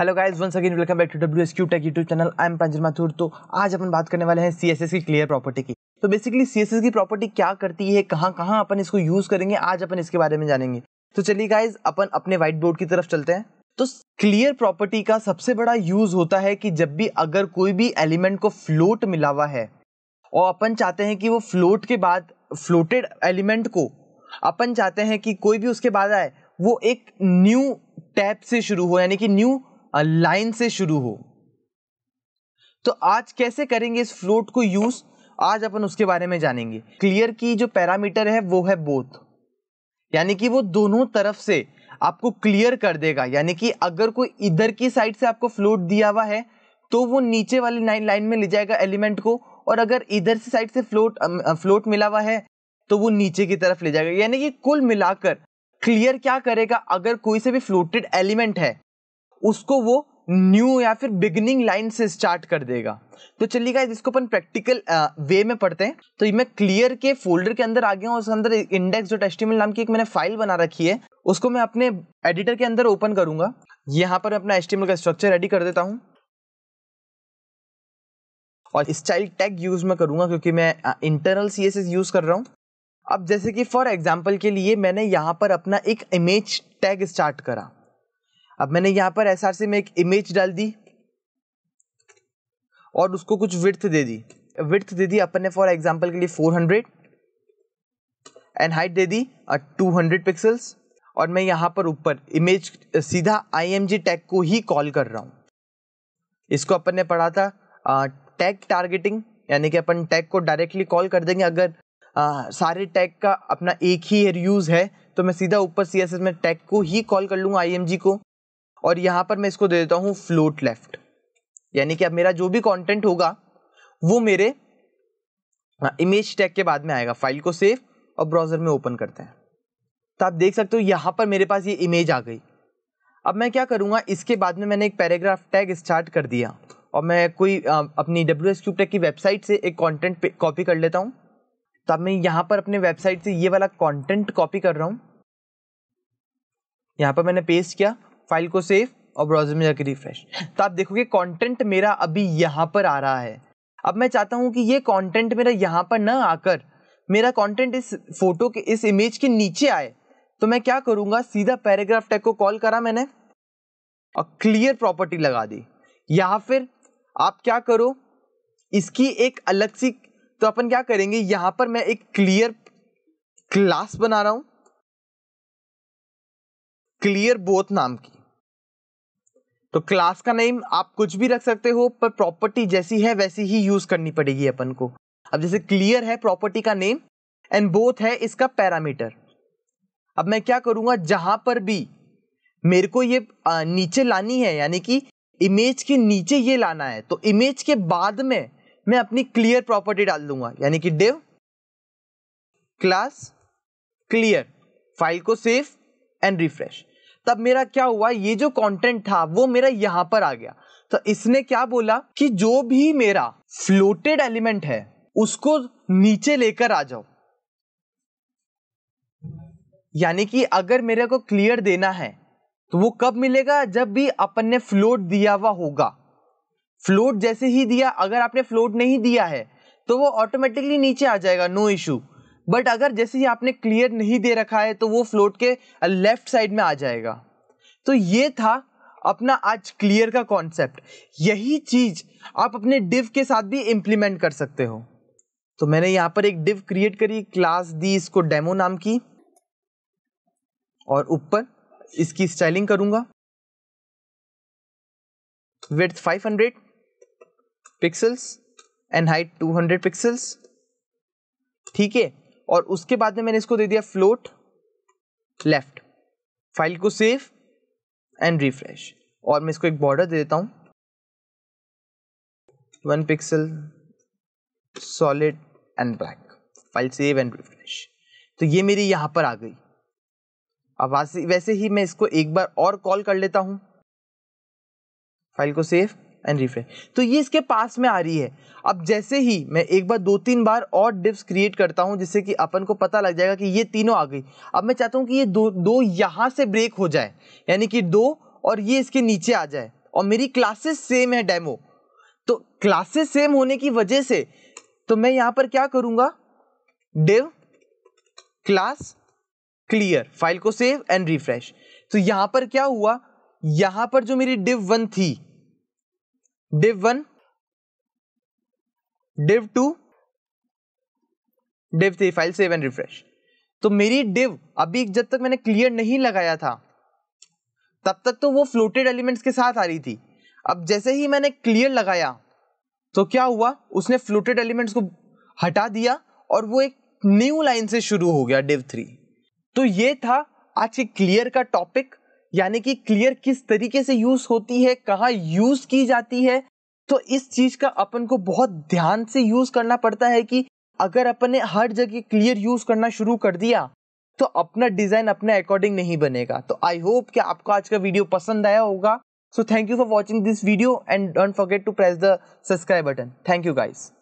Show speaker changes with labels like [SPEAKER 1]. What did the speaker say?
[SPEAKER 1] hello guys once again welcome back to W S Q tech YouTube channel I am Pranjal Mathur तो आज अपन बात करने वाले हैं सी एस एस की क्लियर प्रॉपर्टी की तो बेसिकली सी एस एस की प्रॉपर्टी क्या करती है कहाँ कहाँ अपन इसको यूज़ करेंगे आज अपन इसके बारे में जानेंगे तो चलिए गाइज अपन अपने व्हाइट बोर्ड की तरफ चलते हैं तो क्लियर प्रॉपर्टी का सबसे बड़ा यूज़ होता है कि जब भी अगर कोई भी एलिमेंट को फ्लोट मिला हुआ है और अपन चाहते हैं कि वो फ्लोट के बाद फ्लोटेड एलिमेंट को अपन चाहते हैं कि कोई भी उसके बाद आए वो एक न्यू टैप से शुरू हो यानी कि न्यू लाइन से शुरू हो तो आज कैसे करेंगे इस फ्लोट को यूज आज अपन उसके बारे में जानेंगे क्लियर की जो पैरामीटर है वो है बोथ यानी कि वो दोनों तरफ से आपको क्लियर कर देगा यानी कि अगर कोई इधर की साइड से आपको फ्लोट दिया हुआ है तो वो नीचे वाली लाइन लाइन में ले जाएगा एलिमेंट को और अगर इधर से साइड से फ्लोट फ्लोट मिला हुआ है तो वो नीचे की तरफ ले जाएगा यानी कि कुल मिलाकर क्लियर क्या करेगा अगर कोई से भी फ्लोटेड एलिमेंट है उसको वो न्यू या फिर बिगनिंग लाइन से स्टार्ट कर देगा तो चलिएगा इसको अपन प्रैक्टिकल वे uh, में पढ़ते हैं तो मैं क्लियर के फोल्डर के अंदर आ गया हूँ उसके अंदर इंडेक्स डॉट एस्टिमेल नाम की एक मैंने फाइल बना रखी है उसको मैं अपने एडिटर के अंदर ओपन करूंगा यहाँ पर अपना एस्टिमल का स्ट्रक्चर रेडी कर देता हूँ और स्टाइल टैग यूज मैं करूँगा क्योंकि मैं इंटरनल सी यूज कर रहा हूँ अब जैसे कि फॉर एग्जाम्पल के लिए मैंने यहाँ पर अपना एक इमेज टैग स्टार्ट करा अब मैंने यहाँ पर एस में एक इमेज डाल दी और उसको कुछ विर्थ दे दी विर्थ दे दी अपन ने फॉर एग्जाम्पल के लिए 400 एंड हाइट दे दी टू हंड्रेड पिक्सल्स और मैं यहाँ पर ऊपर इमेज सीधा आई टैग को ही कॉल कर रहा हूँ इसको अपन ने पढ़ा था टैग टारगेटिंग यानी कि अपन टैग को डायरेक्टली कॉल कर देंगे अगर आ, सारे टैग का अपना एक ही यूज़ है तो मैं सीधा ऊपर सी में टैग को ही कॉल कर लूँगा आई को और यहाँ पर मैं इसको दे देता हूँ फ्लोट लेफ्ट यानी कि अब मेरा जो भी कंटेंट होगा वो मेरे इमेज हाँ, टैग के बाद में आएगा फाइल को सेव और ब्राउज़र में ओपन करते हैं तो आप देख सकते हो यहाँ पर मेरे पास ये इमेज आ गई अब मैं क्या करूँगा इसके बाद में मैंने एक पैराग्राफ टैग स्टार्ट कर दिया और मैं कोई आ, अपनी डब्ल्यू एस टैग की वेबसाइट से एक कॉन्टेंट कॉपी कर लेता हूँ तो अब मैं यहाँ पर अपने वेबसाइट से ये वाला कॉन्टेंट कॉपी कर रहा हूँ यहाँ पर मैंने पेस्ट किया फाइल को सेव और ब्राउजर में जाकर रिफ्रेश तो आप देखोगे कंटेंट मेरा अभी यहाँ पर आ रहा है अब मैं चाहता हूँ कि ये कंटेंट मेरा यहाँ पर ना आकर मेरा कंटेंट इस फोटो के इस इमेज के नीचे आए तो मैं क्या करूँगा सीधा पैराग्राफ टैग को कॉल करा मैंने और क्लियर प्रॉपर्टी लगा दी या फिर आप क्या करो इसकी एक अलग सी तो अपन क्या करेंगे यहाँ पर मैं एक क्लियर क्लास बना रहा हूँ क्लियर बोथ नाम की तो क्लास का नेम आप कुछ भी रख सकते हो पर प्रॉपर्टी जैसी है वैसी ही यूज करनी पड़ेगी अपन को अब जैसे क्लियर है प्रॉपर्टी का नेम एंड बोथ है इसका पैरामीटर अब मैं क्या करूंगा जहां पर भी मेरे को ये नीचे लानी है यानी कि इमेज के नीचे ये लाना है तो इमेज के बाद में मैं अपनी क्लियर प्रॉपर्टी डाल दूंगा यानी कि डेव क्लास क्लियर फाइल को सेव एंड रिफ्रेश तब मेरा क्या हुआ ये जो कंटेंट था वो मेरा यहाँ पर आ गया तो इसने क्या बोला कि जो भी मेरा फ्लोटेड एलिमेंट है उसको नीचे लेकर आ जाओ यानी कि अगर मेरे को क्लियर देना है तो वो कब मिलेगा जब भी अपन ने फ्लोट दिया हुआ होगा फ्लोट जैसे ही दिया अगर आपने फ्लोट नहीं दिया है तो वो ऑटोमेटिकली नीचे आ जाएगा नो इशू बट अगर जैसे ही आपने क्लियर नहीं दे रखा है तो वो फ्लोट के लेफ्ट साइड में आ जाएगा तो ये था अपना आज क्लियर का कॉन्सेप्ट यही चीज आप अपने डिव के साथ भी इम्प्लीमेंट कर सकते हो तो मैंने यहाँ पर एक डिव क्रिएट करी क्लास दी इसको डेमो नाम की और ऊपर इसकी स्टाइलिंग करूंगा width 500 pixels and height 200 pixels ठीक है और उसके बाद में मैंने इसको दे दिया फ्लोट लेफ्ट फाइल को सेव एंड रिफ्रेश और मैं इसको एक बॉर्डर दे देता हूँ one pixel solid and black file save and refresh तो ये मेरी यहाँ पर आ गई अब वैसे ही मैं इसको एक बार और कॉल कर लेता हूँ फाइल को सेव एंड रिफ्रेश तो ये इसके पास में आ रही है अब जैसे ही मैं एक बार दो तीन बार और डिप्स क्रिएट करता हूँ जिससे कि अपन को पता लग जाएगा कि ये तीनों आ गई अब मैं चाहता हूँ कि ये दो दो यहाँ से ब्रेक हो जाए यानी कि दो और ये इसके नीचे आ जाए और मेरी क्लासेस सेम है डेमो तो क्लासेस सेम होने की वजह से तो मैं यहाँ पर क्या करूँगा डिव क्लास क्लियर फाइल को सेव एंड रिफ्रेश तो यहाँ पर क्या हुआ यहाँ पर जो मेरी डिव वन थी div 1 div 2 div three file save and refresh तो मेरी डिव अभी जब तक मैंने क्लियर नहीं लगाया था तब तक तो वो फ्लोटेड एलिमेंट्स के साथ आ रही थी अब जैसे ही मैंने क्लियर लगाया तो क्या हुआ उसने फ्लोटेड एलिमेंट्स को हटा दिया और वो एक न्यू लाइन से शुरू हो गया डिव थ्री तो ये था आज के क्लियर का टॉपिक यानी कि क्लियर किस तरीके से यूज होती है कहाँ यूज की जाती है तो इस चीज का अपन को बहुत ध्यान से यूज करना पड़ता है कि अगर अपन ने हर जगह क्लियर यूज करना शुरू कर दिया तो अपना डिजाइन अपने अकॉर्डिंग नहीं बनेगा तो आई होप कि आपको आज का वीडियो पसंद आया होगा so thank you for watching this video and don't forget to press the subscribe button thank you guys